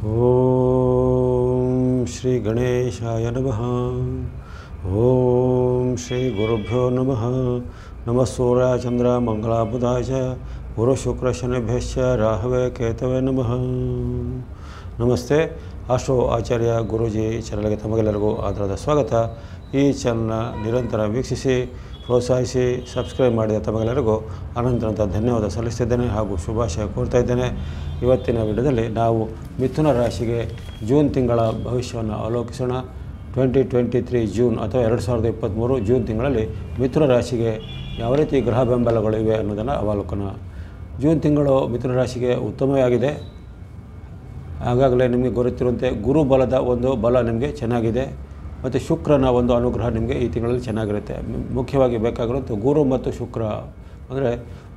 ओम श्री गणेशाय नम ओम श्री गुरुभ्यो नमः नम सूर्य चंद्र मंगला गुरुशुक्र शनिभ्य राहव केतव नम नमस्ते अशो आचार्य गुरुजी चलिए तमेलू आदर स्वागत यह चल निरंतर वीक्षी ಪ್ರೋತ್ಸಾಹಿಸಿ ಸಬ್ಸ್ಕ್ರೈಬ್ ಮಾಡಿದ ತಮಗೆಲ್ಲರಿಗೂ ಅನಂತರಂತ ಧನ್ಯವಾದ ಸಲ್ಲಿಸ್ತಿದ್ದೇನೆ ಹಾಗೂ ಶುಭಾಶಯ ಕೋರ್ತಾ ಇದ್ದೇನೆ ಇವತ್ತಿನ ವಿಡಿಯೋದಲ್ಲಿ ನಾವು ಮಿಥುನ ರಾಶಿಗೆ ಜೂನ್ ತಿಂಗಳ ಭವಿಷ್ಯವನ್ನು ಅವಲೋಕಿಸೋಣ ಟ್ವೆಂಟಿ ಟ್ವೆಂಟಿ ತ್ರೀ ಜೂನ್ ಅಥವಾ ಎರಡು ಸಾವಿರದ ಇಪ್ಪತ್ತ್ಮೂರು ಜೂನ್ ತಿಂಗಳಲ್ಲಿ ಮಿಥುನ ರಾಶಿಗೆ ಯಾವ ರೀತಿ ಗ್ರಹ ಬೆಂಬಲಗಳು ಇವೆ ಅನ್ನೋದನ್ನು ಅವಲೋಕನ ಜೂನ್ ತಿಂಗಳು ಮಿಥುನ ರಾಶಿಗೆ ಉತ್ತಮವಾಗಿದೆ ಆಗಾಗಲೇ ನಿಮಗೆ ಗೊತ್ತಿರುವಂತೆ ಗುರುಬಲದ ಒಂದು ಬಲ ನಿಮಗೆ ಚೆನ್ನಾಗಿದೆ ಮತ್ತು ಶುಕ್ರನ ಒಂದು ಅನುಗ್ರಹ ನಿಮಗೆ ಈ ತಿಂಗಳಲ್ಲಿ ಚೆನ್ನಾಗಿರುತ್ತೆ ಮುಖ್ಯವಾಗಿ ಬೇಕಾಗಿರೋದು ಗುರು ಮತ್ತು ಶುಕ್ರ ಅಂದರೆ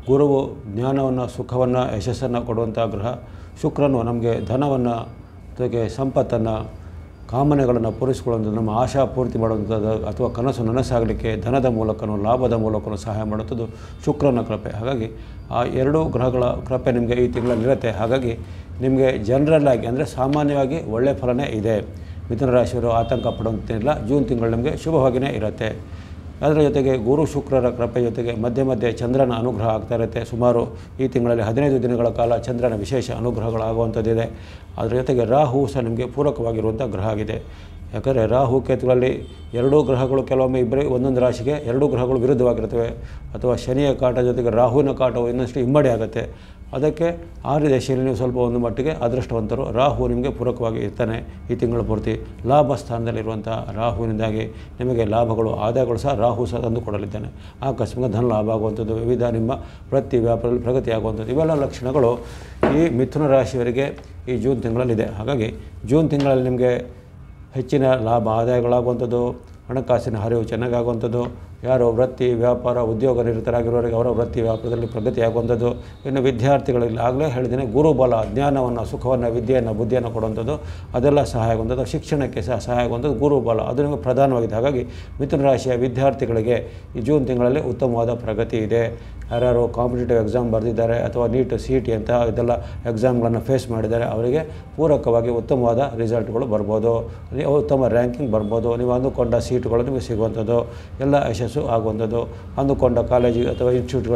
ಗುರುವು ಜ್ಞಾನವನ್ನು ಸುಖವನ್ನು ಯಶಸ್ಸನ್ನು ಕೊಡುವಂಥ ಗ್ರಹ ಶುಕ್ರನು ನಮಗೆ ಧನವನ್ನು ಜೊತೆಗೆ ಸಂಪತ್ತನ್ನು ಕಾಮನೆಗಳನ್ನು ಪೂರೈಸಿಕೊಳ್ಳುವಂಥದ್ದು ನಮ್ಮ ಆಶಾ ಪೂರ್ತಿ ಮಾಡುವಂಥದ್ದು ಅಥವಾ ಕನಸು ನನಸಾಗಲಿಕ್ಕೆ ಧನದ ಮೂಲಕನೂ ಲಾಭದ ಮೂಲಕನೂ ಸಹಾಯ ಮಾಡುವಂಥದ್ದು ಶುಕ್ರನ ಕೃಪೆ ಹಾಗಾಗಿ ಆ ಎರಡೂ ಗ್ರಹಗಳ ಕೃಪೆ ನಿಮಗೆ ಈ ತಿಂಗಳಲ್ಲಿರುತ್ತೆ ಹಾಗಾಗಿ ನಿಮಗೆ ಜನರಲ್ಲಾಗಿ ಅಂದರೆ ಸಾಮಾನ್ಯವಾಗಿ ಒಳ್ಳೆಯ ಫಲನೇ ಇದೆ ಮಿಥುನ ರಾಶಿಯವರು ಆತಂಕ ಪಡುವಂತಿಲ್ಲ ಜೂನ್ ತಿಂಗಳು ನಮಗೆ ಶುಭವಾಗಿಯೇ ಇರುತ್ತೆ ಅದರ ಜೊತೆಗೆ ಗುರು ಶುಕ್ರರ ಕೃಪೆ ಜೊತೆಗೆ ಮಧ್ಯೆ ಮಧ್ಯೆ ಚಂದ್ರನ ಅನುಗ್ರಹ ಆಗ್ತಾ ಇರುತ್ತೆ ಸುಮಾರು ಈ ತಿಂಗಳಲ್ಲಿ ಹದಿನೈದು ದಿನಗಳ ಕಾಲ ಚಂದ್ರನ ವಿಶೇಷ ಅನುಗ್ರಹಗಳಾಗುವಂಥದ್ದಿದೆ ಅದರ ಜೊತೆಗೆ ರಾಹು ಸಹ ನಿಮಗೆ ಪೂರಕವಾಗಿರುವಂಥ ಗ್ರಹ ಆಗಿದೆ ಯಾಕಂದರೆ ರಾಹು ಕೇತುಗಳಲ್ಲಿ ಎರಡೂ ಗ್ರಹಗಳು ಕೆಲವೊಮ್ಮೆ ಇಬ್ಬರೇ ಒಂದೊಂದು ರಾಶಿಗೆ ಎರಡೂ ಗ್ರಹಗಳು ವಿರುದ್ಧವಾಗಿರ್ತವೆ ಅಥವಾ ಶನಿಯ ಕಾಟ ಜೊತೆಗೆ ರಾಹುವಿನ ಕಾಟವು ಇನ್ನಷ್ಟು ಇಮ್ಮಡಿ ಆಗುತ್ತೆ ಅದಕ್ಕೆ ಆರು ದೇಶದಲ್ಲಿ ನೀವು ಸ್ವಲ್ಪ ಒಂದು ಮಟ್ಟಿಗೆ ಅದೃಷ್ಟವಂತರು ರಾಹು ನಿಮಗೆ ಪೂರಕವಾಗಿ ಇರ್ತಾನೆ ಈ ತಿಂಗಳ ಪೂರ್ತಿ ಲಾಭ ಸ್ಥಾನದಲ್ಲಿರುವಂಥ ರಾಹುವಿನಿಂದಾಗಿ ನಿಮಗೆ ಲಾಭಗಳು ಆದಾಯಗಳು ಸಹ ರಾಹು ಸಹ ತಂದು ಕೊಡಲಿದ್ದಾನೆ ಆಕಸ್ಮಿಕ ಧನ ಲಾಭ ಆಗುವಂಥದ್ದು ವಿವಿಧ ನಿಮ್ಮ ವೃತ್ತಿ ವ್ಯಾಪಾರದಲ್ಲಿ ಪ್ರಗತಿ ಆಗುವಂಥದ್ದು ಇವೆಲ್ಲ ಲಕ್ಷಣಗಳು ಈ ಮಿಥುನ ರಾಶಿಯವರಿಗೆ ಈ ಜೂನ್ ತಿಂಗಳಲ್ಲಿದೆ ಹಾಗಾಗಿ ಜೂನ್ ತಿಂಗಳಲ್ಲಿ ನಿಮಗೆ ಹೆಚ್ಚಿನ ಲಾಭ ಆದಾಯಗಳಾಗುವಂಥದ್ದು ಹಣಕಾಸಿನ ಹರಿವು ಚೆನ್ನಾಗಾಗುವಂಥದ್ದು ಯಾರು ವೃತ್ತಿ ವ್ಯಾಪಾರ ಉದ್ಯೋಗ ನಿರತರಾಗಿರೋರಿಗೆ ಅವರ ವೃತ್ತಿ ವ್ಯಾಪಾರದಲ್ಲಿ ಪ್ರಗತಿಯಾಗುವಂಥದ್ದು ಇನ್ನು ವಿದ್ಯಾರ್ಥಿಗಳಿಗೆ ಆಗಲೇ ಹೇಳಿದ್ದೀನಿ ಗುರುಬಲ ಜ್ಞಾನವನ್ನು ಸುಖವನ್ನು ವಿದ್ಯೆಯನ್ನು ಬುದ್ಧಿಯನ್ನು ಕೊಡುವಂಥದ್ದು ಅದೆಲ್ಲ ಸಹಾಯ ಆಗುವಂಥದ್ದು ಶಿಕ್ಷಣಕ್ಕೆ ಸಹ ಸಹಾಯ ಆಗುವಂಥದ್ದು ಗುರುಬಲ ಅದು ನಿಮಗೆ ಪ್ರಧಾನವಾಗಿದೆ ಹಾಗಾಗಿ ಮಿಥುನ ರಾಶಿಯ ವಿದ್ಯಾರ್ಥಿಗಳಿಗೆ ಈ ಜೂನ್ ತಿಂಗಳಲ್ಲಿ ಉತ್ತಮವಾದ ಪ್ರಗತಿ ಇದೆ ಯಾರ್ಯಾರು ಕಾಂಪಿಟೇಟಿವ್ ಎಕ್ಸಾಮ್ ಬರೆದಿದ್ದಾರೆ ಅಥವಾ ನೀಟು ಸಿ ಟಿ e ಅಂತ ಇದೆಲ್ಲ ಎಕ್ಸಾಮ್ಗಳನ್ನು ಫೇಸ್ ಮಾಡಿದ್ದಾರೆ ಅವರಿಗೆ ಪೂರಕವಾಗಿ ಉತ್ತಮವಾದ ರಿಸಲ್ಟ್ಗಳು ಬರ್ಬೋದು ಉತ್ತಮ ರ್ಯಾಂಕಿಂಗ್ ಬರ್ಬೋದು ನೀವು ಅಂದುಕೊಂಡ ಸೀಟುಗಳು ನಿಮಗೆ ಸಿಗುವಂಥದ್ದು ಎಲ್ಲ ಯಶಸ್ಸು ಆಗುವಂಥದ್ದು ಅಂದುಕೊಂಡ ಕಾಲೇಜು ಅಥವಾ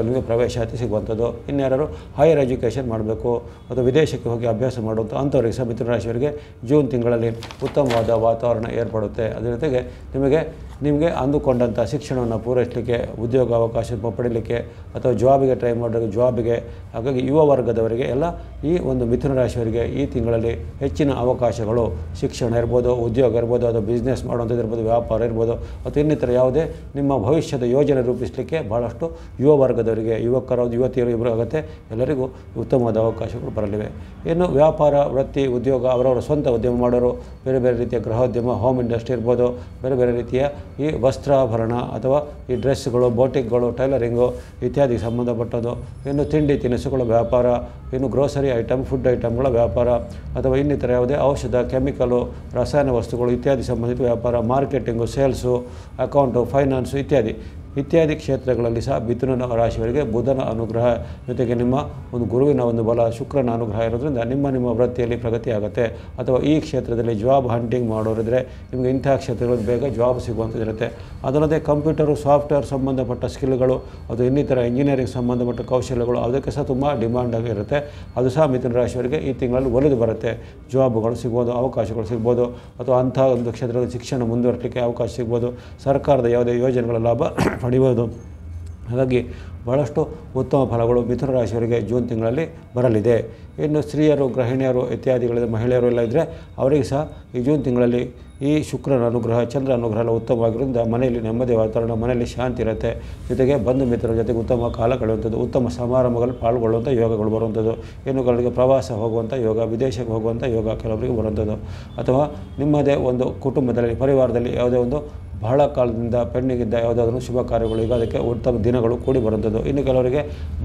ನಿಮಗೆ ಪ್ರವೇಶಾತಿ ಸಿಗುವಂಥದ್ದು ಇನ್ಯಾರು ಹೈಯರ್ ಎಜುಕೇಷನ್ ಮಾಡಬೇಕು ಅಥವಾ ವಿದೇಶಕ್ಕೆ ಹೋಗಿ ಅಭ್ಯಾಸ ಮಾಡುವಂಥ ಅಂಥವರಿಗೆ ಸಹ ಮಿಥುನ ರಾಶಿಯವರಿಗೆ ಜೂನ್ ತಿಂಗಳಲ್ಲಿ ಉತ್ತಮವಾದ ವಾತಾವರಣ ಏರ್ಪಡುತ್ತೆ ಅದರ ಜೊತೆಗೆ ನಿಮಗೆ ನಿಮಗೆ ಅಂದುಕೊಂಡಂಥ ಶಿಕ್ಷಣವನ್ನು ಪೂರೈಸಲಿಕ್ಕೆ ಉದ್ಯೋಗಾವಕಾಶ ಪಡೀಲಿಕ್ಕೆ ಅಥವಾ ಜಾಬಿಗೆ ಟ್ರೈ ಮಾಡೋರಿಗೆ ಜಾಬಿಗೆ ಹಾಗಾಗಿ ಯುವ ವರ್ಗದವರಿಗೆ ಎಲ್ಲ ಈ ಒಂದು ಮಿಥುನ ರಾಶಿಯವರಿಗೆ ಈ ತಿಂಗಳಲ್ಲಿ ಹೆಚ್ಚಿನ ಅವಕಾಶಗಳು ಶಿಕ್ಷಣ ಇರ್ಬೋದು ಉದ್ಯೋಗ ಇರ್ಬೋದು ಅಥವಾ ಬಿಸ್ನೆಸ್ ಮಾಡುವಂಥದ್ದು ಇರ್ಬೋದು ವ್ಯಾಪಾರ ಇರ್ಬೋದು ಅಥವಾ ಇನ್ನಿತರ ಯಾವುದೇ ನಿಮ್ಮ ಭವಿಷ್ಯದ ಯೋಜನೆ ರೂಪಿಸಲಿಕ್ಕೆ ಭಾಳಷ್ಟು ಯುವ ವರ್ಗದವರಿಗೆ ಯುವಕರು ಯುವತಿಯರು ಇಬ್ಬರು ಆಗುತ್ತೆ ಎಲ್ಲರಿಗೂ ಉತ್ತಮವಾದ ಅವಕಾಶಗಳು ಬರಲಿವೆ ಇನ್ನು ವ್ಯಾಪಾರ ವೃತ್ತಿ ಉದ್ಯೋಗ ಅವರವರ ಸ್ವಂತ ಉದ್ಯಮ ಮಾಡೋರು ಬೇರೆ ಬೇರೆ ರೀತಿಯ ಗೃಹೋದ್ಯಮ ಹೋಮ್ ಇಂಡಸ್ಟ್ರಿ ಇರ್ಬೋದು ಬೇರೆ ಬೇರೆ ರೀತಿಯ ಈ ವಸ್ತ್ರಾಭರಣ ಅಥವಾ ಈ ಡ್ರೆಸ್ಗಳು ಬೋಟಿಕ್ಗಳು ಟೈಲರಿಂಗು ಇತ್ಯಾದಿಗೆ ಸಂಬಂಧಪಟ್ಟದ್ದು ಇನ್ನು ತಿಂಡಿ ತಿನಿಸುಗಳ ವ್ಯಾಪಾರ ಇನ್ನು ಗ್ರೋಸರಿ ಐಟಮ್ ಫುಡ್ ಐಟಮ್ಗಳ ವ್ಯಾಪಾರ ಅಥವಾ ಇನ್ನಿತರ ಯಾವುದೇ ಔಷಧ ಕೆಮಿಕಲು ರಸಾಯನ ವಸ್ತುಗಳು ಇತ್ಯಾದಿ ಸಂಬಂಧಿತ ವ್ಯಾಪಾರ marketing sales account finance critério. ಇತ್ಯಾದಿ ಕ್ಷೇತ್ರಗಳಲ್ಲಿ ಸಹ ಮಿಥುನ ರಾಶಿಯವರಿಗೆ ಬುಧನ ಅನುಗ್ರಹ ಜೊತೆಗೆ ನಿಮ್ಮ ಒಂದು ಗುರುವಿನ ಒಂದು ಬಲ ಶುಕ್ರನ ಅನುಗ್ರಹ ಇರೋದ್ರಿಂದ ನಿಮ್ಮ ನಿಮ್ಮ ವೃತ್ತಿಯಲ್ಲಿ ಪ್ರಗತಿ ಆಗುತ್ತೆ ಅಥವಾ ಈ ಕ್ಷೇತ್ರದಲ್ಲಿ ಜಾಬ್ ಹಂಟಿಂಗ್ ಮಾಡೋರಿದ್ರೆ ನಿಮಗೆ ಇಂಥ ಕ್ಷೇತ್ರಗಳಲ್ಲಿ ಬೇಗ ಜಾಬ್ ಸಿಗುವಂಥದ್ದಿರುತ್ತೆ ಅದಲ್ಲದೆ ಕಂಪ್ಯೂಟರು ಸಾಫ್ಟ್ವೇರ್ ಸಂಬಂಧಪಟ್ಟ ಸ್ಕಿಲ್ಗಳು ಅದು ಇನ್ನಿತರ ಇಂಜಿನಿಯರಿಂಗ್ ಸಂಬಂಧಪಟ್ಟ ಕೌಶಲ್ಯಗಳು ಅದಕ್ಕೆ ಸಹ ತುಂಬ ಡಿಮ್ಯಾಂಡ್ ಆಗಿರುತ್ತೆ ಅದು ಸಹ ಮಿಥುನ ರಾಶಿಯವರಿಗೆ ಈ ತಿಂಗಳಲ್ಲಿ ಒಲಿದು ಬರುತ್ತೆ ಜಾಬ್ಗಳು ಸಿಗ್ಬೋದು ಅವಕಾಶಗಳು ಸಿಗ್ಬೋದು ಅಥವಾ ಅಂಥ ಒಂದು ಕ್ಷೇತ್ರದಲ್ಲಿ ಶಿಕ್ಷಣ ಮುಂದುವರಲಿಕ್ಕೆ ಅವಕಾಶ ಸಿಗ್ಬೋದು ಸರ್ಕಾರದ ಯಾವುದೇ ಯೋಜನೆಗಳ ಲಾಭ ಪಡೆಯುವುದು ಹಾಗಾಗಿ ಬಹಳಷ್ಟು ಉತ್ತಮ ಫಲಗಳು ಮಿಥುನ ರಾಶಿಯವರಿಗೆ ಜೂನ್ ತಿಂಗಳಲ್ಲಿ ಬರಲಿದೆ ಇನ್ನು ಸ್ತ್ರೀಯರು ಗೃಹಿಣಿಯರು ಇತ್ಯಾದಿಗಳಿದ ಮಹಿಳೆಯರು ಎಲ್ಲ ಇದ್ದರೆ ಅವರಿಗೆ ಸಹ ಈ ಜೂನ್ ತಿಂಗಳಲ್ಲಿ ಈ ಶುಕ್ರನ ಅನುಗ್ರಹ ಚಂದ್ರ ಅನುಗ್ರಹ ಎಲ್ಲ ಉತ್ತಮವಾಗಿರೋದ್ರಿಂದ ಮನೆಯಲ್ಲಿ ನೆಮ್ಮದಿ ವಾತಾವರಣ ಮನೆಯಲ್ಲಿ ಶಾಂತಿ ಇರುತ್ತೆ ಜೊತೆಗೆ ಬಂಧು ಮಿತ್ರರ ಜೊತೆಗೆ ಉತ್ತಮ ಕಾಲ ಕಳೆಯುವಂಥದ್ದು ಉತ್ತಮ ಸಮಾರಂಭಗಳು ಪಾಲ್ಗೊಳ್ಳುವಂಥ ಯೋಗಗಳು ಬರುವಂಥದ್ದು ಏನು ಕೆಲವರಿಗೆ ಪ್ರವಾಸ ಹೋಗುವಂಥ ಯೋಗ ವಿದೇಶಕ್ಕೆ ಹೋಗುವಂಥ ಯೋಗ ಕೆಲವರಿಗೆ ಬರುವಂಥದ್ದು ಅಥವಾ ನಿಮ್ಮದೇ ಒಂದು ಕುಟುಂಬದಲ್ಲಿ ಪರಿವಾರದಲ್ಲಿ ಯಾವುದೇ ಒಂದು ಬಹಳ ಕಾಲದಿಂದ ಇದ್ದ ಯಾವುದಾದ್ರೂ ಶುಭ ಕಾರ್ಯಗಳು ಈಗ ಅದಕ್ಕೆ ಉತ್ತಮ ದಿನಗಳು ಕೂಡಿ ಬರುವಂಥದ್ದು ಇನ್ನು ಕೆಲವರಿಗೆ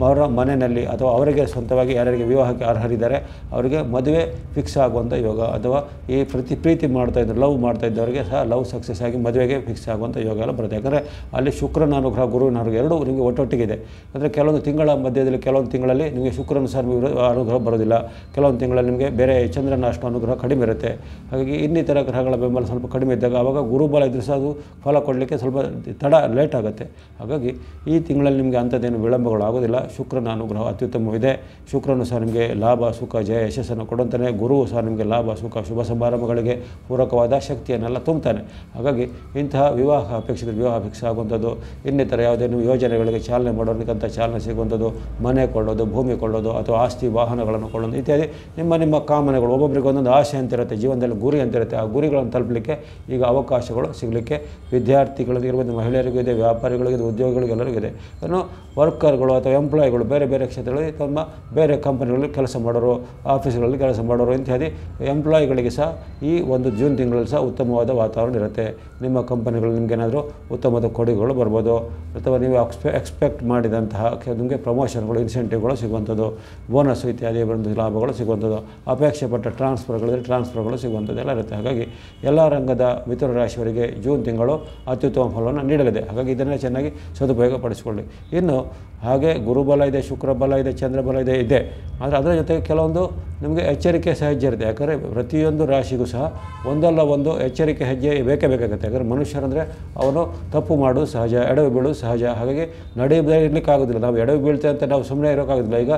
ಅವರ ಮನೆಯಲ್ಲಿ ಅಥವಾ ಅವರಿಗೆ ಸ್ವಂತವಾಗಿ ಯಾರ್ಯಾರಿಗೆ ವಿವಾಹಕ್ಕೆ ಅರ್ಹರಿದ್ದಾರೆ ಅವರಿಗೆ ಮದುವೆ ಫಿಕ್ಸ್ ಆಗುವಂಥ ಯೋಗ ಅಥವಾ ಈ ಪ್ರತಿ ಪ್ರೀತಿ ಮಾಡ್ತಾ ಇದ್ದರು ಲವ್ ಮಾಡ್ತಾ ಇದ್ದವರಿಗೆ ಸಹ ಲವ್ ಸಕ್ಸಸ್ ಆಗಿ ಮದುವೆಗೆ ಫಿಕ್ಸ್ ಆಗುವಂಥ ಯೋಗ ಎಲ್ಲ ಬರುತ್ತೆ ಯಾಕಂದರೆ ಅಲ್ಲಿ ಶುಕ್ರನ ಅನುಗ್ರಹ ಗುರುವಿನ ಅನುಗ್ರಹ ಎರಡೂ ನಿಮಗೆ ಒಟ್ಟೊಟ್ಟಿಗಿದೆ ಅಂದರೆ ಕೆಲವೊಂದು ತಿಂಗಳ ಮಧ್ಯದಲ್ಲಿ ಕೆಲವೊಂದು ತಿಂಗಳಲ್ಲಿ ನಿಮಗೆ ಸರ್ ಅನುಗ್ರಹ ಬರೋದಿಲ್ಲ ಕೆಲವೊಂದು ತಿಂಗಳಲ್ಲಿ ನಿಮಗೆ ಬೇರೆ ಚಂದ್ರನ ಅಷ್ಟು ಅನುಗ್ರಹ ಕಡಿಮೆ ಇರುತ್ತೆ ಹಾಗಾಗಿ ಇನ್ನಿತರ ಗ್ರಹಗಳ ಬೆಂಬಲ ಸ್ವಲ್ಪ ಕಡಿಮೆ ಇದ್ದಾಗ ಆವಾಗ ಗುರುಬಲ ಇದ್ರೂ ಸಹ ಅದು ಫಲ ಕೊಡಲಿಕ್ಕೆ ಸ್ವಲ್ಪ ತಡ ಲೇಟ್ ಆಗುತ್ತೆ ಹಾಗಾಗಿ ಈ ತಿಂಗಳಲ್ಲಿ ನಿಮಗೆ ಅಂಥದ್ದೇನು ವಿಳಂಬಗಳು ಆಗೋದಿಲ್ಲ ಶುಕ್ರನ ಅನುಗ್ರಹ ಅತ್ಯುತ್ತಮವಿದೆ ಶುಕ್ರನು ಸಹ ನಿಮಗೆ ಲಾಭ ಸುಖ ಜಯ ಯಶಸ್ಸನ್ನು ಕೊಡುವಂತಾನೆ ಗುರುವು ಸಹ ನಿಮಗೆ ಲಾಭ ಸುಖ ಶುಭ ಸಮಾರಂಭಗಳಿಗೆ ಪೂರಕವಾದ ಶಕ್ತಿಯನ್ನೆಲ್ಲ ತುಂಬುತ್ತಾನೆ ಹಾಗಾಗಿ ಇಂತಹ ವಿವಾಹ ಅಪೇಕ್ಷಿತ ವಿವಾಹ ಅಪೇಕ್ಷೆ ಆಗುವಂಥದ್ದು ಇನ್ನಿತರ ಯಾವುದೇನು ಯೋಜನೆಗಳಿಗೆ ಚಾಲನೆ ಮಾಡೋದಕ್ಕಂಥ ಚಾಲನೆ ಸಿಗುವಂಥದ್ದು ಮನೆ ಕೊಳ್ಳೋದು ಭೂಮಿ ಕೊಳ್ಳೋದು ಅಥವಾ ಆಸ್ತಿ ವಾಹನಗಳನ್ನು ಕೊಳ್ಳೋದು ಇತ್ಯಾದಿ ನಿಮ್ಮ ನಿಮ್ಮ ಕಾಮನೆಗಳು ಒಬ್ಬೊಬ್ಬರಿಗೆ ಒಂದೊಂದು ಆಸೆ ಅಂತಿರುತ್ತೆ ಜೀವನದಲ್ಲಿ ಗುರಿ ಅಂತಿರುತ್ತೆ ಆ ಗುರಿಗಳನ್ನು ತಲುಪಲಿಕ್ಕೆ ಈಗ ಅವಕಾಶಗಳು ಸಿಗಲಿಕ್ಕೆ ವಿದ್ಯಾರ್ಥಿಗಳಿಗಿರ್ಬೋದು ಮಹಿಳೆಯರಿಗೂ ಇದೆ ವ್ಯಾಪಾರಿಗಳಿಗಿದೆ ಉದ್ಯೋಗಿಗಳಿಗೆಲ್ಲರಿಗೂ ಇದೆ ಇನ್ನು ವರ್ಕರ್ಗಳು ಅಥವಾ ಎಂಪ್ಲಾಯ್ಗಳು ಬೇರೆ ಬೇರೆ ಕ್ಷೇತ್ರಗಳಲ್ಲಿ ತಮ್ಮ ಬೇರೆ ಕಂಪನಿಗಳಲ್ಲಿ ಕೆಲಸ ಮಾಡೋರು ಆಫೀಸ್ಗಳಲ್ಲಿ ಕೆಲಸ ಮಾಡೋರು ಇತ್ಯಾದಿ ಎಂಪ್ಲಾಯ್ಗಳಿಗೆ ಸಹ ಈ ಒಂದು ಜೂನ್ ತಿಂಗಳಲ್ಲಿ ಸಹ ಉತ್ತಮವಾದ ವಾತಾವರಣ ಇರುತ್ತೆ ನಿಮ್ಮ ಕಂಪನಿಗಳು ನಿಮಗೇನಾದರೂ ಉತ್ತಮವಾದ ಕೊಡುಗೆಗಳು ಬರ್ಬೋದು ಅಥವಾ ನೀವು ಎಕ್ಸ್ಪೆ ಎಕ್ಸ್ಪೆಕ್ಟ್ ಮಾಡಿದಂತಹ ನಿಮಗೆ ಪ್ರಮೋಷನ್ಗಳು ಇನ್ಸೆಂಟಿವ್ಗಳು ಸಿಗುವಂಥದ್ದು ಬೋನಸ್ ಇತ್ಯಾದಿ ಬಂದು ಲಾಭಗಳು ಸಿಗುವಂಥದ್ದು ಅಪೇಕ್ಷೆ ಪಟ್ಟ ಟ್ರಾನ್ಸ್ಫರ್ಗಳಿದ್ರೆ ಟ್ರಾನ್ಸ್ಫರ್ಗಳು ಸಿಗುವಂಥದ್ದು ಎಲ್ಲ ಇರುತ್ತೆ ಹಾಗಾಗಿ ಎಲ್ಲ ರಂಗದ ಮಿಥುನ ರಾಶಿಯವರಿಗೆ ಜೂನ್ ತಿಂಗಳು ಅತ್ಯುತ್ತಮ ಫಲವನ್ನು ನೀಡಲಿದೆ ಹಾಗಾಗಿ ಇದನ್ನೇ ಚೆನ್ನಾಗಿ ಸದುಪಯೋಗ ಪಡಿಸಿಕೊಳ್ಳಿ ಇನ್ನು ಹಾಗೆ ಗುರುಬಲ ಇದೆ ಶುಕ್ರಬಲ ಇದೆ ಚಂದ್ರಬಲ ಇದೆ ಇದೆ ಆದರೆ ಅದರ ಜೊತೆಗೆ ಕೆಲವೊಂದು ನಿಮಗೆ ಎಚ್ಚರಿಕೆ ಸಹಜ ಇರುತ್ತೆ ಯಾಕಂದರೆ ಪ್ರತಿಯೊಂದು ರಾಶಿಗೂ ಸಹ ಒಂದಲ್ಲ ಒಂದು ಎಚ್ಚರಿಕೆ ಹೆಜ್ಜೆ ಬೇಕೇ ಬೇಕಾಗುತ್ತೆ ಯಾಕಂದರೆ ಮನುಷ್ಯರಂದರೆ ಅವನು ತಪ್ಪು ಮಾಡೋದು ಸಹಜ ಎಡವಿ ಬೀಳೋದು ಸಹಜ ಹಾಗಾಗಿ ನಡೆಯದೇ ಇರಲಿಕ್ಕಾಗೋದಿಲ್ಲ ನಾವು ಎಡವಿ ಬೀಳ್ತೇವೆ ಅಂತ ನಾವು ಸುಮ್ಮನೆ ಇರೋಕ್ಕಾಗೋದಿಲ್ಲ ಈಗ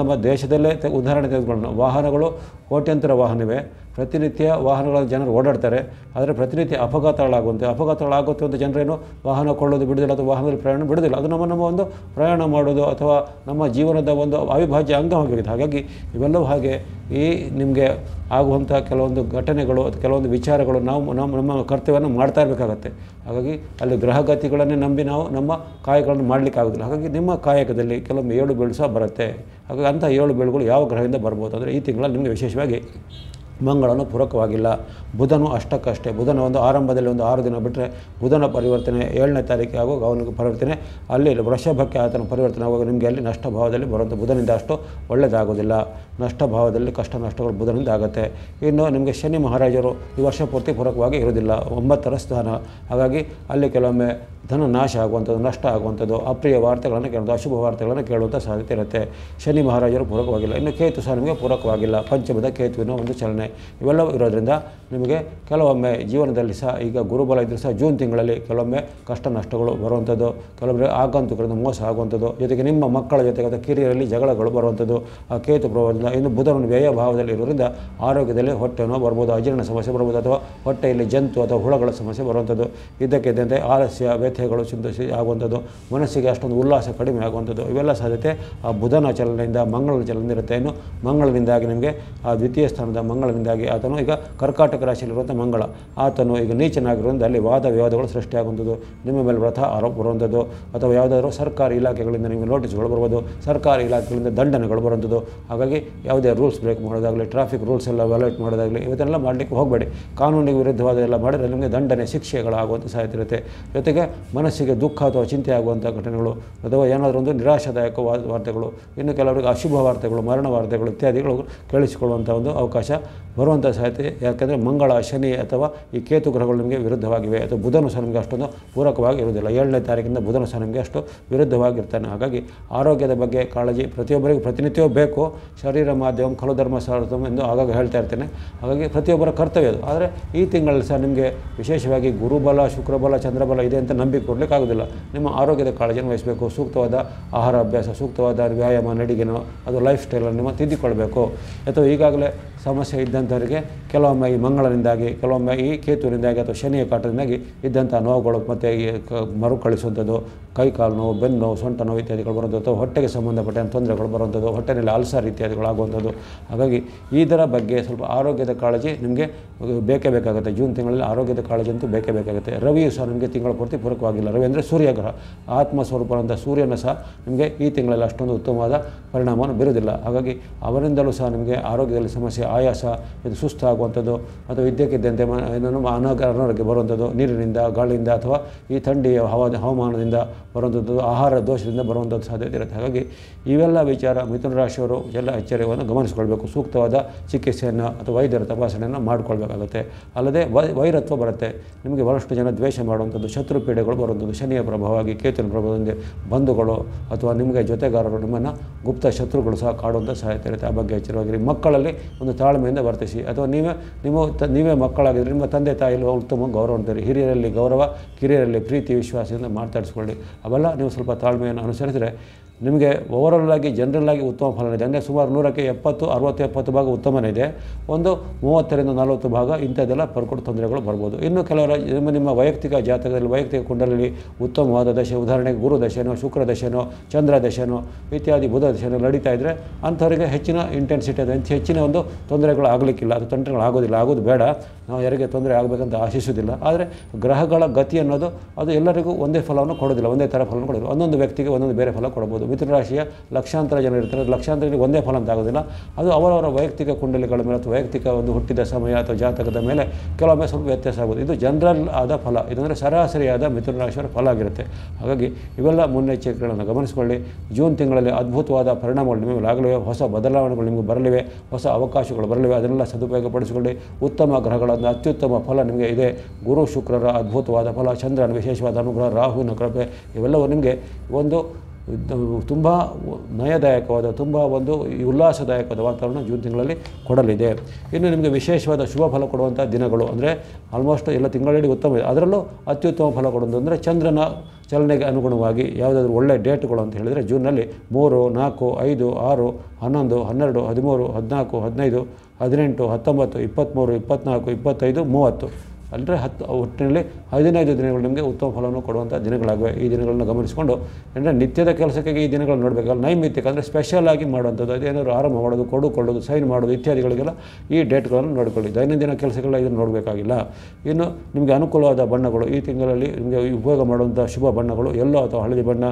ನಮ್ಮ ದೇಶದಲ್ಲೇ ಉದಾಹರಣೆ ತೆಗೆದುಕೊಳ್ಳೋಣ ವಾಹನಗಳು ಕೋಟ್ಯಂತರ ವಾಹನವೇ ಪ್ರತಿನಿತ್ಯ ವಾಹನಗಳ ಜನರು ಓಡಾಡ್ತಾರೆ ಆದರೆ ಪ್ರತಿನಿತ್ಯ ಅಪಘಾತಗಳಾಗುತ್ತೆ ಅಪಘಾತಗಳಾಗುತ್ತೆ ಅಪಘಾತಗಳಾಗುತ್ತೆ ಅಂತ ಜನರೇನು ವಾಹನ ಕೊಳ್ಳೋದು ಬಿಡೋದಿಲ್ಲ ಅಥವಾ ವಾಹನದಲ್ಲಿ ಪ್ರಯಾಣ ಬಿಡೋದಿಲ್ಲ ಅದು ನಮ್ಮ ನಮ್ಮ ಒಂದು ಪ್ರಯಾಣ ಮಾಡೋದು ಅಥವಾ ನಮ್ಮ ಜೀವನದ ಒಂದು ಅವಿಭಾಜ್ಯ ಅಂಗವಾಗಿದೆ ಹಾಗಾಗಿ ಇವೆಲ್ಲವೂ ಹಾಗೆ ಈ ನಿಮಗೆ ಆಗುವಂಥ ಕೆಲವೊಂದು ಘಟನೆಗಳು ಅಥವಾ ಕೆಲವೊಂದು ವಿಚಾರಗಳು ನಾವು ನಮ್ಮ ನಮ್ಮ ಕರ್ತವ್ಯವನ್ನು ಮಾಡ್ತಾ ಇರಬೇಕಾಗತ್ತೆ ಹಾಗಾಗಿ ಅಲ್ಲಿ ಗ್ರಹಗತಿಗಳನ್ನೇ ನಂಬಿ ನಾವು ನಮ್ಮ ಕಾಯಗಳನ್ನು ಮಾಡಲಿಕ್ಕಾಗೋದಿಲ್ಲ ಹಾಗಾಗಿ ನಿಮ್ಮ ಕಾಯಕದಲ್ಲಿ ಕೆಲವೊಮ್ಮೆ ಏಳು ಬೆಳೆಸ ಸಹ ಬರುತ್ತೆ ಹಾಗಾಗಿ ಅಂಥ ಏಳು ಬೆಳೆಗಳು ಯಾವ ಗ್ರಹದಿಂದ ಬರ್ಬೋದು ಅಂದರೆ ಈ ತಿಂಗಳಲ್ಲಿ ನಿಮಗೆ ವಿಶೇಷವಾಗಿ ಮಂಗಳನು ಪೂರಕವಾಗಿಲ್ಲ ಬುಧನು ಅಷ್ಟಕ್ಕಷ್ಟೇ ಬುಧನ ಒಂದು ಆರಂಭದಲ್ಲಿ ಒಂದು ಆರು ದಿನ ಬಿಟ್ಟರೆ ಬುಧನ ಪರಿವರ್ತನೆ ಏಳನೇ ತಾರೀಕು ಆಗುವಾಗ ಅವನಿಗೆ ಪರಿವರ್ತನೆ ಅಲ್ಲಿ ವೃಷಭಕ್ಕೆ ಆತನ ಪರಿವರ್ತನೆ ಆಗುವಾಗ ನಿಮಗೆ ಅಲ್ಲಿ ನಷ್ಟ ಭಾವದಲ್ಲಿ ಬರುವಂಥ ಬುಧನಿಂದ ಅಷ್ಟು ಒಳ್ಳೆಯದಾಗೋದಿಲ್ಲ ನಷ್ಟ ಭಾವದಲ್ಲಿ ಕಷ್ಟ ನಷ್ಟಗಳು ಬುಧನಿಂದ ಆಗುತ್ತೆ ಇನ್ನು ನಿಮಗೆ ಶನಿ ಮಹಾರಾಜರು ಈ ವರ್ಷ ಪೂರ್ತಿ ಪೂರಕವಾಗಿ ಇರೋದಿಲ್ಲ ಒಂಬತ್ತರ ಸ್ಥಾನ ಹಾಗಾಗಿ ಅಲ್ಲಿ ಕೆಲವೊಮ್ಮೆ ಧನ ನಾಶ ಆಗುವಂಥದ್ದು ನಷ್ಟ ಆಗುವಂಥದ್ದು ಅಪ್ರಿಯ ವಾರ್ತೆಗಳನ್ನು ಕೇಳೋದು ಅಶುಭ ವಾರ್ತೆಗಳನ್ನು ಕೇಳುವಂಥ ಸಾಧ್ಯತೆ ಇರುತ್ತೆ ಶನಿ ಮಹಾರಾಜರು ಪೂರಕವಾಗಿಲ್ಲ ಇನ್ನು ಕೇತು ಸಹ ನಿಮಗೆ ಪೂರಕವಾಗಿಲ್ಲ ಪಂಚಮದ ಕೇತುವಿನ ಒಂದು ಚಲನೆ ಇವೆಲ್ಲವೂ ಇರೋದರಿಂದ ನಿಮಗೆ ಕೆಲವೊಮ್ಮೆ ಜೀವನದಲ್ಲಿ ಸಹ ಈಗ ಗುರುಬಲ ಇದ್ದರೂ ಸಹ ಜೂನ್ ತಿಂಗಳಲ್ಲಿ ಕೆಲವೊಮ್ಮೆ ಕಷ್ಟ ನಷ್ಟಗಳು ಬರುವಂಥದ್ದು ಕೆಲವೊಮ್ಮೆ ಆಗಂತುಕರಿಂದ ಮೋಸ ಆಗುವಂಥದ್ದು ಜೊತೆಗೆ ನಿಮ್ಮ ಮಕ್ಕಳ ಜೊತೆಗೆ ಅಥವಾ ಕಿರಿಯರಲ್ಲಿ ಜಗಳಗಳು ಬರುವಂಥದ್ದು ಆ ಕೇತು ಪ್ರಭಾವದಿಂದ ಇನ್ನು ಬುಧನ ವ್ಯಯ ಭಾವದಲ್ಲಿ ಇರೋದ್ರಿಂದ ಆರೋಗ್ಯದಲ್ಲಿ ಹೊಟ್ಟೆ ಬರ್ಬೋದು ಅಜೀರ್ಣ ಸಮಸ್ಯೆ ಬರ್ಬೋದು ಅಥವಾ ಹೊಟ್ಟೆಯಲ್ಲಿ ಜಂತು ಅಥವಾ ಹುಳಗಳ ಸಮಸ್ಯೆ ಬರುವಂಥದ್ದು ಇದ್ದಕ್ಕಿದ್ದಂತೆ ಆಲಸ್ಯ ವ್ಯಥೆಗಳು ಚಿಂತಿಸಿ ಆಗುವಂಥದ್ದು ಮನಸ್ಸಿಗೆ ಅಷ್ಟೊಂದು ಉಲ್ಲಾಸ ಕಡಿಮೆ ಆಗುವಂಥದ್ದು ಇವೆಲ್ಲ ಸಾಧ್ಯತೆ ಆ ಬುಧನ ಚಲನೆಯಿಂದ ಮಂಗಳನ ಚಲನೆ ಇರುತ್ತೆ ಇನ್ನು ಮಂಗಳನಿಂದಾಗಿ ನಿಮಗೆ ಆ ದ್ವಿತೀಯ ಸ್ಥಾನದ ಮಂಗಳನಿಂದಾಗಿ ಆತನು ಈಗ ಕರ್ಕಾಟಕ ರಾಶಿಯಲ್ಲಿರುವಂಥ ಮಂಗಳ ಆತನು ಈಗ ನೀಚನಾಗಿರುವುದರಿಂದ ಅಲ್ಲಿ ವಾದ ವಿವಾದಗಳು ಸೃಷ್ಟಿಯಾಗುವಂಥದ್ದು ನಿಮ್ಮ ಮೇಲೆ ವ್ರತ ಆರೋಪ ಬರುವಂಥದ್ದು ಅಥವಾ ಯಾವುದಾದ್ರೂ ಸರ್ಕಾರಿ ಇಲಾಖೆಗಳಿಂದ ನಿಮಗೆ ನೋಟಿಸ್ಗಳು ಬರ್ಬೋದು ಸರ್ಕಾರಿ ಇಲಾಖೆಗಳಿಂದ ದಂಡನೆಗಳು ಬರುವಂಥದ್ದು ಹಾಗಾಗಿ ಯಾವುದೇ ರೂಲ್ಸ್ ಬ್ರೇಕ್ ಮಾಡೋದಾಗಲಿ ಟ್ರಾಫಿಕ್ ರೂಲ್ಸ್ ಎಲ್ಲ ವ್ಯಾಲೇಟ್ ಮಾಡೋದಾಗಲಿ ಇವತ್ತೆಲ್ಲ ಮಾಡಲಿಕ್ಕೆ ಹೋಗಬೇಡಿ ಕಾನೂನಿಗೆ ವಿರುದ್ಧವಾದ ಎಲ್ಲ ಮಾಡಿದರೆ ನಿಮಗೆ ದಂಡನೆ ಶಿಕ್ಷೆಗಳಾಗುವಂಥ ಸಾಧ್ಯತೆ ಇರುತ್ತೆ ಜೊತೆಗೆ ಮನಸ್ಸಿಗೆ ದುಃಖ ಅಥವಾ ಚಿಂತೆ ಆಗುವಂಥ ಘಟನೆಗಳು ಅಥವಾ ಏನಾದರೂ ಒಂದು ನಿರಾಶಾದಾಯಕ ವಾರ್ತೆಗಳು ಇನ್ನು ಕೆಲವರಿಗೆ ಅಶುಭ ವಾರ್ತೆಗಳು ಮರಣ ವಾರ್ತೆಗಳು ಇತ್ಯಾದಿಗಳು ಕೇಳಿಸಿಕೊಳ್ಳುವಂಥ ಒಂದು ಅವಕಾಶ ಬರುವಂಥ ಸಾಧ್ಯತೆ ಯಾಕೆಂದರೆ ಮಂಗಳ ಶನಿ ಅಥವಾ ಈ ಕೇತು ಗ್ರಹಗಳು ನಿಮಗೆ ವಿರುದ್ಧವಾಗಿವೆ ಅಥವಾ ಬುಧನು ಸಹ ನಿಮಗೆ ಅಷ್ಟೊಂದು ಪೂರಕವಾಗಿ ಇರುವುದಿಲ್ಲ ಏಳನೇ ತಾರೀಕಿಂದ ಬುಧನು ಸಹ ನಿಮಗೆ ಅಷ್ಟು ವಿರುದ್ಧವಾಗಿರ್ತಾನೆ ಹಾಗಾಗಿ ಆರೋಗ್ಯದ ಬಗ್ಗೆ ಕಾಳಜಿ ಪ್ರತಿಯೊಬ್ಬರಿಗೂ ಪ್ರತಿನಿತ್ಯವೂ ಬೇಕು ಶರೀರ ಶರೀರ ಮಾಧ್ಯಮ ಕಲುಧರ್ಮ ಧರ್ಮ ಎಂದು ಆಗಾಗ ಹೇಳ್ತಾ ಇರ್ತೇನೆ ಹಾಗಾಗಿ ಪ್ರತಿಯೊಬ್ಬರ ಕರ್ತವ್ಯ ಅದು ಆದರೆ ಈ ತಿಂಗಳಲ್ಲಿ ಸಹ ನಿಮಗೆ ವಿಶೇಷವಾಗಿ ಗುರುಬಲ ಶುಕ್ರಬಲ ಚಂದ್ರಬಲ ಇದೆ ಅಂತ ನಂಬಿಕೆ ಕೊಡಲಿಕ್ಕೆ ಆಗೋದಿಲ್ಲ ನಿಮ್ಮ ಆರೋಗ್ಯದ ಕಾಳಜಿಯನ್ನು ವಹಿಸಬೇಕು ಸೂಕ್ತವಾದ ಆಹಾರ ಅಭ್ಯಾಸ ಸೂಕ್ತವಾದ ವ್ಯಾಯಾಮ ನಡಿಗೆನೋ ಅದು ಲೈಫ್ ಸ್ಟೈಲನ್ನು ನಿಮ್ಮ ತಿದ್ದಿಕೊಳ್ಬೇಕು ಅಥವಾ ಈಗಾಗಲೇ ಸಮಸ್ಯೆ ಇದ್ದಂಥವರಿಗೆ ಕೆಲವೊಮ್ಮೆ ಈ ಮಂಗಳನಿಂದಾಗಿ ಕೆಲವೊಮ್ಮೆ ಈ ಕೇತುವಿನಿಂದಾಗಿ ಅಥವಾ ಶನಿಯ ಕಾಟದಿಂದಾಗಿ ಇದ್ದಂಥ ನೋವುಗಳು ಮತ್ತು ಈ ಮರುಕಳಿಸುವಂಥದ್ದು ಕೈ ಕಾಲು ನೋವು ಬೆನ್ನು ನೋವು ಸೊಂಟ ನೋವು ಇತ್ಯಾದಿಗಳು ಬರುವಂಥದ್ದು ಹೊಟ್ಟೆಗೆ ಸಂಬಂಧಪಟ್ಟ ತೊಂದರೆಗಳು ಬರುವಂಥದ್ದು ಹೊಟ್ಟೆಯಲ್ಲಿ ಅಲ್ಸರ್ ಇತ್ಯಾದಿಗಳು ಆಗುವಂಥದ್ದು ಹಾಗಾಗಿ ಇದರ ಬಗ್ಗೆ ಸ್ವಲ್ಪ ಆರೋಗ್ಯದ ಕಾಳಜಿ ನಿಮಗೆ ಬೇಕೇ ಬೇಕಾಗುತ್ತೆ ಜೂನ್ ತಿಂಗಳಲ್ಲಿ ಆರೋಗ್ಯದ ಕಾಳಜಿ ಅಂತೂ ಬೇಕೇ ಬೇಕಾಗುತ್ತೆ ರವಿಯು ಸಹ ನಿಮಗೆ ತಿಂಗಳ ಪೂರ್ತಿ ಪೂರಕವಾಗಿಲ್ಲ ರವಿ ಅಂದರೆ ಸೂರ್ಯಗ್ರಹ ಆತ್ಮಸ್ವರೂಪನಂಥ ಸೂರ್ಯನ ಸಹ ನಿಮಗೆ ಈ ತಿಂಗಳಲ್ಲಿ ಅಷ್ಟೊಂದು ಉತ್ತಮವಾದ ಪರಿಣಾಮವನ್ನು ಬೀರೋದಿಲ್ಲ ಹಾಗಾಗಿ ಅವರಿಂದಲೂ ಸಹ ನಿಮಗೆ ಆರೋಗ್ಯದಲ್ಲಿ ಸಮಸ್ಯೆ ಆಯಾಸ ಇದು ಸುಸ್ತಾಗುವಂಥದ್ದು ಅಥವಾ ವಿದ್ಯೆಕ್ಕಿದ್ದಂತೆ ಏನನ್ನು ಅನಾಗ ಅನಾರೋಗ್ಯ ಬರುವಂಥದ್ದು ನೀರಿನಿಂದ ಗಾಳಿಯಿಂದ ಅಥವಾ ಈ ಥಂಡಿಯ ಹವಾ ಹವಾಮಾನದಿಂದ ಬರುವಂಥದ್ದು ಆಹಾರ ದೋಷದಿಂದ ಬರುವಂಥದ್ದು ಸಾಧ್ಯತೆ ಇರುತ್ತೆ ಹಾಗಾಗಿ ಇವೆಲ್ಲ ವಿಚಾರ ಮಿಥುನ ರಾಶಿಯವರು ಎಲ್ಲ ಎಚ್ಚರಿ ವಿಷಯವನ್ನು ಗಮನಿಸಿಕೊಳ್ಬೇಕು ಸೂಕ್ತವಾದ ಚಿಕಿತ್ಸೆಯನ್ನು ಅಥವಾ ವೈದ್ಯರ ತಪಾಸಣೆಯನ್ನು ಮಾಡಿಕೊಳ್ಬೇಕಾಗುತ್ತೆ ಅಲ್ಲದೆ ವೈ ವೈರತ್ವ ಬರುತ್ತೆ ನಿಮಗೆ ಬಹಳಷ್ಟು ಜನ ದ್ವೇಷ ಮಾಡುವಂಥದ್ದು ಶತ್ರು ಪೀಡೆಗಳು ಬರುವಂಥದ್ದು ಶನಿಯ ಪ್ರಭಾವವಾಗಿ ಕೇತುವಿನ ಪ್ರಭಾವದಿಂದ ಬಂಧುಗಳು ಅಥವಾ ನಿಮಗೆ ಜೊತೆಗಾರರು ನಿಮ್ಮನ್ನು ಗುಪ್ತ ಶತ್ರುಗಳು ಸಹ ಕಾಡುವಂಥ ಸಾಧ್ಯತೆ ಇರುತ್ತೆ ಆ ಬಗ್ಗೆ ಎಚ್ಚರವಾಗಿರಿ ಮಕ್ಕಳಲ್ಲಿ ಒಂದು ತಾಳ್ಮೆಯಿಂದ ವರ್ತಿಸಿ ಅಥವಾ ನೀವೇ ನಿಮ್ಮ ನೀವೇ ಮಕ್ಕಳಾಗಿದ್ದರೆ ನಿಮ್ಮ ತಂದೆ ತಾಯಿಯಲ್ಲಿ ಉತ್ತಮ ಗೌರವ ಅಂತಾರೆ ಹಿರಿಯರಲ್ಲಿ ಗೌರವ ಕಿರಿಯರಲ್ಲಿ ಪ್ರೀತಿ ವಿಶ್ವಾಸದಿಂದ ಮಾತಾಡಿಸ್ಕೊಳ್ಳಿ ಅವೆಲ್ಲ ನೀವು ಸ್ವಲ್ಪ ತಾಳ್ಮೆಯನ್ನು ಅನುಸರಿಸಿದರೆ ನಿಮಗೆ ಓವರಾಲ್ ಆಗಿ ಜನರಲ್ ಆಗಿ ಉತ್ತಮ ಇದೆ ಅಂದರೆ ಸುಮಾರು ನೂರಕ್ಕೆ ಎಪ್ಪತ್ತು ಅರವತ್ತು ಎಪ್ಪತ್ತು ಭಾಗ ಉತ್ತಮನೇ ಇದೆ ಒಂದು ಮೂವತ್ತರಿಂದ ನಲವತ್ತು ಭಾಗ ಇಂಥದ್ದೆಲ್ಲ ಪರ್ಕೊಟ್ಟು ತೊಂದರೆಗಳು ಬರ್ಬೋದು ಇನ್ನು ಕೆಲವರ ನಿಮ್ಮ ನಿಮ್ಮ ವೈಯಕ್ತಿಕ ಜಾತಕದಲ್ಲಿ ವೈಯಕ್ತಿಕ ಕುಂಡಲಲ್ಲಿ ಉತ್ತಮವಾದ ದಶೆ ಉದಾಹರಣೆಗೆ ಗುರು ದಶೆನೋ ಶುಕ್ರ ದಶೆನೋ ಚಂದ್ರ ದಶೆನೋ ಇತ್ಯಾದಿ ಬುಧ ದಶೆನೋ ನಡೀತಾ ಇದ್ದರೆ ಅಂಥವರಿಗೆ ಹೆಚ್ಚಿನ ಇಂಟೆನ್ಸಿಟಿ ಅದು ಹೆಚ್ಚಿನ ಒಂದು ತೊಂದರೆಗಳು ಆಗಲಿಕ್ಕಿಲ್ಲ ಅದು ತೊಂದರೆಗಳು ಆಗೋದಿಲ್ಲ ಆಗೋದು ಬೇಡ ನಾವು ಯಾರಿಗೆ ತೊಂದರೆ ಆಗಬೇಕಂತ ಆಶಿಸುವುದಿಲ್ಲ ಆದರೆ ಗ್ರಹಗಳ ಗತಿ ಅನ್ನೋದು ಅದು ಎಲ್ಲರಿಗೂ ಒಂದೇ ಫಲವನ್ನು ಕೊಡೋದಿಲ್ಲ ಒಂದೇ ಥರ ಫಲವನ್ನು ಕೊಡೋದಿಲ್ಲ ಒಂದೊಂದು ವ್ಯಕ್ತಿಗೆ ಒಂದೊಂದು ಬೇರೆ ಫಲ ಕೊಡ್ಬೋದು ರಾಶಿಯ ಲಕ್ಷಾಂತರ ಜನ ಇರ್ತಾರೆ ಲಕ್ಷಾಂತರ ಒಂದೇ ಫಲ ಅಂತ ಆಗೋದಿಲ್ಲ ಅದು ಅವರವರ ವೈಯಕ್ತಿಕ ಕುಂಡಲಿಗಳ ಮೇಲೆ ಅಥವಾ ವೈಯಕ್ತಿಕ ಒಂದು ಹುಟ್ಟಿದ ಸಮಯ ಅಥವಾ ಜಾತಕದ ಮೇಲೆ ಕೆಲವೊಮ್ಮೆ ಸ್ವಲ್ಪ ವ್ಯತ್ಯಾಸ ಆಗೋದು ಇದು ಜನರಲ್ ಆದ ಫಲ ಇದಂದರೆ ಸರಾಸರಿಯಾದ ಮಿಥುನ ರಾಶಿಯವರ ಫಲ ಆಗಿರುತ್ತೆ ಹಾಗಾಗಿ ಇವೆಲ್ಲ ಮುನ್ನೆಚ್ಚರಿಕೆಗಳನ್ನು ಗಮನಿಸಿಕೊಳ್ಳಿ ಜೂನ್ ತಿಂಗಳಲ್ಲಿ ಅದ್ಭುತವಾದ ಪರಿಣಾಮಗಳು ನಿಮಗೆ ಆಗಲಿವೆ ಹೊಸ ಬದಲಾವಣೆಗಳು ನಿಮಗೆ ಬರಲಿವೆ ಹೊಸ ಅವಕಾಶಗಳು ಬರಲಿವೆ ಅದನ್ನೆಲ್ಲ ಸದುಪಯೋಗಪಡಿಸಿಕೊಳ್ಳಿ ಉತ್ತಮ ಗ್ರಹಗಳನ್ನು ಅತ್ಯುತ್ತಮ ಫಲ ನಿಮಗೆ ಇದೆ ಗುರು ಶುಕ್ರರ ಅದ್ಭುತವಾದ ಫಲ ಚಂದ್ರನ ವಿಶೇಷವಾದ ಅನುಗ್ರಹ ರಾಹುವಿನ ಕೃಪೆ ಇವೆಲ್ಲವೂ ನಿಮಗೆ ಒಂದು ತುಂಬ ನಯದಾಯಕವಾದ ತುಂಬ ಒಂದು ಉಲ್ಲಾಸದಾಯಕವಾದ ವಾತಾವರಣ ಜೂನ್ ತಿಂಗಳಲ್ಲಿ ಕೊಡಲಿದೆ ಇನ್ನು ನಿಮಗೆ ವಿಶೇಷವಾದ ಶುಭ ಫಲ ಕೊಡುವಂಥ ದಿನಗಳು ಅಂದರೆ ಆಲ್ಮೋಸ್ಟ್ ಎಲ್ಲ ತಿಂಗಳಲ್ಲಿ ಉತ್ತಮ ಇದೆ ಅದರಲ್ಲೂ ಅತ್ಯುತ್ತಮ ಫಲ ಕೊಡೋದು ಅಂದರೆ ಚಂದ್ರನ ಚಲನೆಗೆ ಅನುಗುಣವಾಗಿ ಯಾವುದಾದ್ರೂ ಒಳ್ಳೆಯ ಡೇಟ್ಗಳು ಅಂತ ಹೇಳಿದರೆ ಜೂನ್ನಲ್ಲಿ ಮೂರು ನಾಲ್ಕು ಐದು ಆರು ಹನ್ನೊಂದು ಹನ್ನೆರಡು ಹದಿಮೂರು ಹದಿನಾಲ್ಕು ಹದಿನೈದು ಹದಿನೆಂಟು ಹತ್ತೊಂಬತ್ತು ಇಪ್ಪತ್ತ್ಮೂರು ಇಪ್ಪತ್ತ್ನಾಲ್ಕು ಇಪ್ಪತ್ತೈದು ಮೂವತ್ತು ಅಂದರೆ ಹತ್ತು ಒಟ್ಟಿನಲ್ಲಿ ಹದಿನೈದು ದಿನಗಳು ನಿಮಗೆ ಉತ್ತಮ ಫಲವನ್ನು ಕೊಡುವಂಥ ದಿನಗಳಾಗಿವೆ ಈ ದಿನಗಳನ್ನು ಗಮನಿಸಿಕೊಂಡು ಅಂದರೆ ನಿತ್ಯದ ಕೆಲಸಕ್ಕಾಗಿ ಈ ದಿನಗಳನ್ನು ನೋಡಬೇಕಲ್ಲ ನೈಮಿತ್ಯಕ್ಕೆ ಅಂದರೆ ಸ್ಪೆಷಲ್ಲಾಗಿ ಮಾಡುವಂಥದ್ದು ಅದೇನಾದರೂ ಆರಂಭ ಮಾಡೋದು ಕೊಡುಕೊಳ್ಳೋದು ಸೈನ್ ಮಾಡೋದು ಇತ್ಯಾದಿಗಳಿಗೆಲ್ಲ ಈ ಡೇಟ್ಗಳನ್ನು ನೋಡಿಕೊಳ್ಳಿ ದೈನಂದಿನ ಕೆಲಸಗಳ ಇದನ್ನು ನೋಡಬೇಕಾಗಿಲ್ಲ ಇನ್ನು ನಿಮಗೆ ಅನುಕೂಲವಾದ ಬಣ್ಣಗಳು ಈ ತಿಂಗಳಲ್ಲಿ ನಿಮಗೆ ಉಪಯೋಗ ಮಾಡುವಂಥ ಶುಭ ಬಣ್ಣಗಳು ಎಲ್ಲೋ ಅಥವಾ ಹಳದಿ ಬಣ್ಣ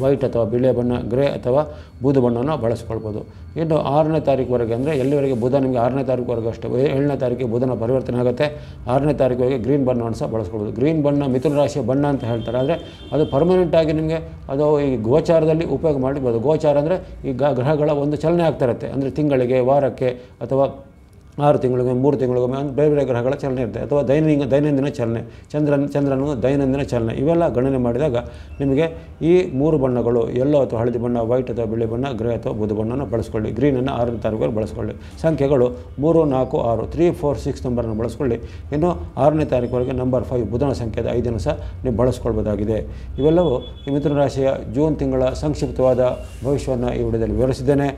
ವೈಟ್ ಅಥವಾ ಬಿಳೆ ಬಣ್ಣ ಗ್ರೇ ಅಥವಾ ಬೂದು ಬಣ್ಣವನ್ನು ಬಳಸ್ಕೊಳ್ಬೋದು ಇನ್ನು ಆರನೇ ತಾರೀಕುವರೆಗೆ ಅಂದರೆ ಎಲ್ಲಿವರೆಗೆ ಬುಧ ನಿಮಗೆ ಆರನೇ ತಾರೀಕುವರೆಗೆ ಅಷ್ಟೇ ಏಳನೇ ತಾರೀಕಿಗೆ ಬುಧನ ಪರಿವರ್ತನೆ ಆಗುತ್ತೆ ಆರನೇ ತಾರೀಕುವರೆಗೆ ಗ್ರೀನ್ ಬಣ್ಣವನ್ನು ಸಹ ಬಳಸ್ಕೊಳ್ಬೋದು ಗ್ರೀನ್ ಬಣ್ಣ ಮಿಥುನ ರಾಶಿಯ ಬಣ್ಣ ಅಂತ ಹೇಳ್ತಾರೆ ಆದರೆ ಅದು ಪರ್ಮನೆಂಟಾಗಿ ನಿಮಗೆ ಅದು ಈ ಗೋಚಾರದಲ್ಲಿ ಉಪಯೋಗ ಮಾಡಿರ್ಬೋದು ಗೋಚಾರ ಅಂದರೆ ಈ ಗ್ರಹಗಳ ಒಂದು ಚಲನೆ ಆಗ್ತಾ ಇರುತ್ತೆ ಅಂದರೆ ತಿಂಗಳಿಗೆ ವಾರಕ್ಕೆ ಅಥವಾ ಆರು ತಿಂಗಳಿಗೊಮ್ಮೆ ಮೂರು ತಿಂಗಳಿಗೊಮ್ಮೆ ಬೇರೆ ಬೇರೆ ಗ್ರಹಗಳ ಚಲನೆ ಇರುತ್ತೆ ಅಥವಾ ದೈನಂದಿನ ದೈನಂದಿನ ಚಲನೆ ಚಂದ್ರನ ಚಂದ್ರನು ದೈನಂದಿನ ಚಲನೆ ಇವೆಲ್ಲ ಗಣನೆ ಮಾಡಿದಾಗ ನಿಮಗೆ ಈ ಮೂರು ಬಣ್ಣಗಳು ಎಲ್ಲೋ ಅಥವಾ ಹಳದಿ ಬಣ್ಣ ವೈಟ್ ಅಥವಾ ಬಿಳಿ ಬಣ್ಣ ಗ್ರೇ ಅಥವಾ ಬುಧ ಬಣ್ಣನ ಬಳಸ್ಕೊಳ್ಳಿ ಗ್ರೀನನ್ನು ಆರನೇ ತಾರೀಕಲ್ಲಿ ಬಳಸ್ಕೊಳ್ಳಿ ಸಂಖ್ಯೆಗಳು ಮೂರು ನಾಲ್ಕು ಆರು ತ್ರೀ ಫೋರ್ ಸಿಕ್ಸ್ ನಂಬರನ್ನು ಬಳಸ್ಕೊಳ್ಳಿ ಇನ್ನು ಆರನೇ ತಾರೀಕುವರೆಗೆ ನಂಬರ್ ಫೈವ್ ಬುಧನ ಸಂಖ್ಯೆದ ಐದನ್ನು ಸಹ ನೀವು ಬಳಸ್ಕೊಳ್ಬೋದಾಗಿದೆ ಇವೆಲ್ಲವೂ ಈ ಮಿಥುನ ರಾಶಿಯ ಜೂನ್ ತಿಂಗಳ ಸಂಕ್ಷಿಪ್ತವಾದ ಭವಿಷ್ಯವನ್ನು ಈ ವಿಡಿಯೋದಲ್ಲಿ ವಿವರಿಸಿದ್ದೇನೆ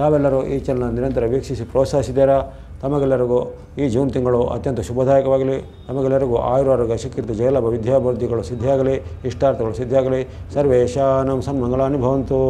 ತಾವೆಲ್ಲರೂ ಈ ಚಲನ ನಿರಂತರ ವೀಕ್ಷಿಸಿ ಪ್ರೋತ್ಸಾಹಿಸಿದ್ದೀರಾ ತಮಗೆಲ್ಲರಿಗೂ ಈ ಜೂನ್ ತಿಂಗಳು ಅತ್ಯಂತ ಶುಭದಾಯಕವಾಗಲಿ ತಮಗೆಲ್ಲರಿಗೂ ಆಯುರಾರೋಗ್ಯ ಶಿಕ್ಷಿತ ಜಯಲಭ ವಿದ್ಯಾಭಿವೃದ್ಧಿಗಳು ಸಿದ್ಧಿಯಾಗಲಿ ಇಷ್ಟಾರ್ಥಗಳು ಸಿದ್ಧಿಯಾಗಲಿ ಸರ್ವೇಶಾನಂ ಸನ್ಮಂಗಳಾನಿ ಭವಂತು